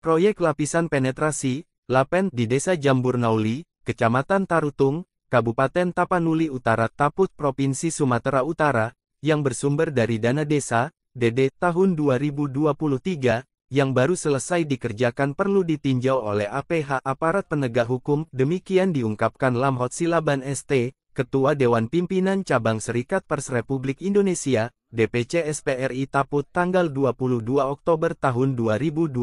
Proyek lapisan penetrasi, Lapen di Desa Jamburnauli, Kecamatan Tarutung, Kabupaten Tapanuli Utara Taput Provinsi Sumatera Utara, yang bersumber dari dana desa, DD tahun 2023, yang baru selesai dikerjakan perlu ditinjau oleh APH aparat penegak hukum, demikian diungkapkan Lamhot Silaban ST, Ketua Dewan Pimpinan Cabang Serikat Pers Republik Indonesia, DPC SPRI Taput tanggal 22 Oktober tahun 2023.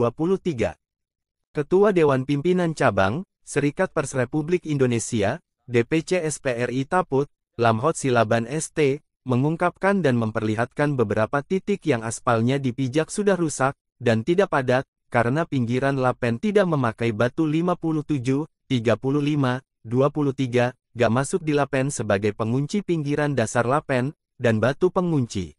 Ketua Dewan Pimpinan Cabang, Serikat Pers Republik Indonesia, DPC SPRI Taput, Lamhot Silaban ST, mengungkapkan dan memperlihatkan beberapa titik yang aspalnya dipijak sudah rusak, dan tidak padat, karena pinggiran lapen tidak memakai batu 57, 35, 23, gak masuk di lapen sebagai pengunci pinggiran dasar lapen, dan batu pengunci.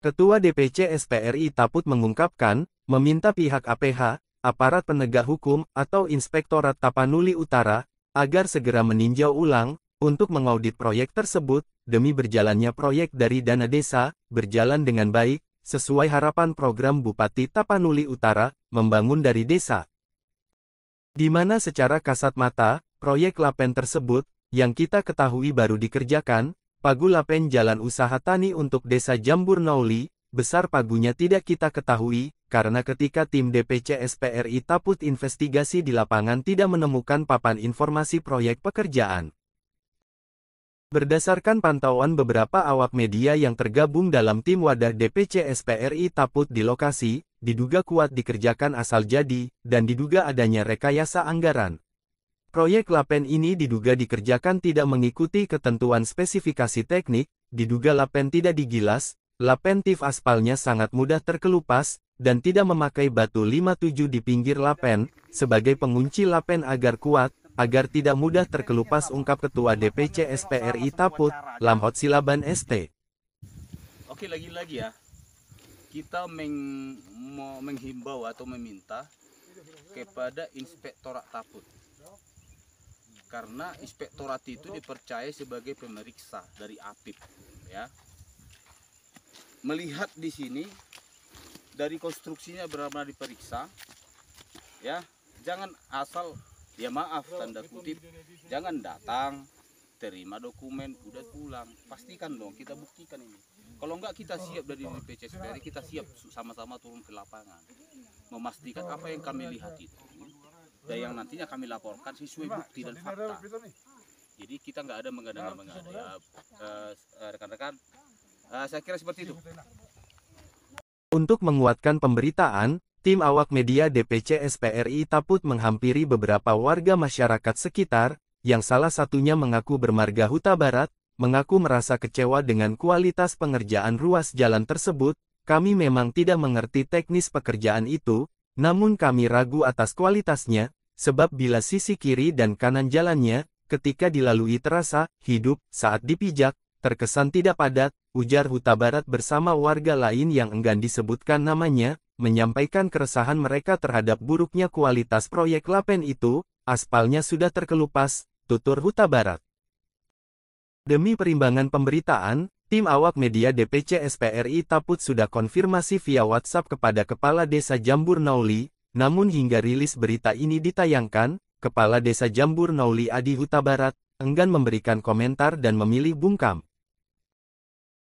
Ketua DPC SPRI Taput mengungkapkan, meminta pihak APH, aparat penegak hukum atau Inspektorat Tapanuli Utara, agar segera meninjau ulang, untuk mengaudit proyek tersebut, demi berjalannya proyek dari dana desa, berjalan dengan baik, sesuai harapan program Bupati Tapanuli Utara, membangun dari desa. Di mana secara kasat mata, proyek Lapen tersebut, yang kita ketahui baru dikerjakan, Pagulapen jalan usaha tani untuk desa Jambur Nauli, besar pagunya tidak kita ketahui, karena ketika tim DPC SPRI Taput investigasi di lapangan tidak menemukan papan informasi proyek pekerjaan. Berdasarkan pantauan beberapa awak media yang tergabung dalam tim wadah DPC SPRI Taput di lokasi, diduga kuat dikerjakan asal jadi, dan diduga adanya rekayasa anggaran. Proyek Lapen ini diduga dikerjakan tidak mengikuti ketentuan spesifikasi teknik, diduga Lapen tidak digilas, Lapen tif aspalnya sangat mudah terkelupas, dan tidak memakai batu 57 di pinggir Lapen, sebagai pengunci Lapen agar kuat, agar tidak mudah terkelupas ungkap Ketua DPC SPRI Taput, Lamhot Silaban ST. Oke lagi-lagi ya, kita meng, menghimbau atau meminta kepada Inspektorat Taput karena inspektorat itu dipercaya sebagai pemeriksa dari APIP ya. Melihat di sini dari konstruksinya berapa benar diperiksa ya. Jangan asal ya maaf tanda kutip jangan datang terima dokumen udah pulang pastikan dong kita buktikan ini kalau enggak kita siap dari BPJS kita siap sama-sama turun ke lapangan memastikan apa yang kami lihat itu dan yang nantinya kami laporkan sesuai bukti dan fakta. Jadi kita nggak ada mengada-mengada nah, ya eh, eh, rekan-rekan. uh, saya kira seperti itu. Untuk menguatkan pemberitaan, tim awak media DPC SPRI Taput menghampiri beberapa warga masyarakat sekitar, yang salah satunya mengaku bermarga Huta Barat, mengaku merasa kecewa dengan kualitas pengerjaan ruas jalan tersebut, kami memang tidak mengerti teknis pekerjaan itu, namun kami ragu atas kualitasnya, Sebab bila sisi kiri dan kanan jalannya, ketika dilalui terasa, hidup, saat dipijak, terkesan tidak padat, ujar Huta Barat bersama warga lain yang enggan disebutkan namanya, menyampaikan keresahan mereka terhadap buruknya kualitas proyek Lapen itu, aspalnya sudah terkelupas, tutur Huta Barat. Demi perimbangan pemberitaan, Tim awak media DPC SPRI Taput sudah konfirmasi via WhatsApp kepada Kepala Desa Jambur Nauli, namun hingga rilis berita ini ditayangkan, Kepala Desa Jambur Nauli Adi Huta Barat, enggan memberikan komentar dan memilih bungkam.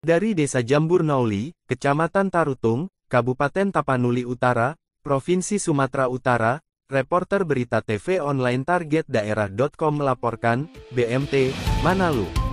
Dari Desa Jambur Nauli, Kecamatan Tarutung, Kabupaten Tapanuli Utara, Provinsi Sumatera Utara, reporter berita TV online target daerah.com melaporkan, BMT, Manalu.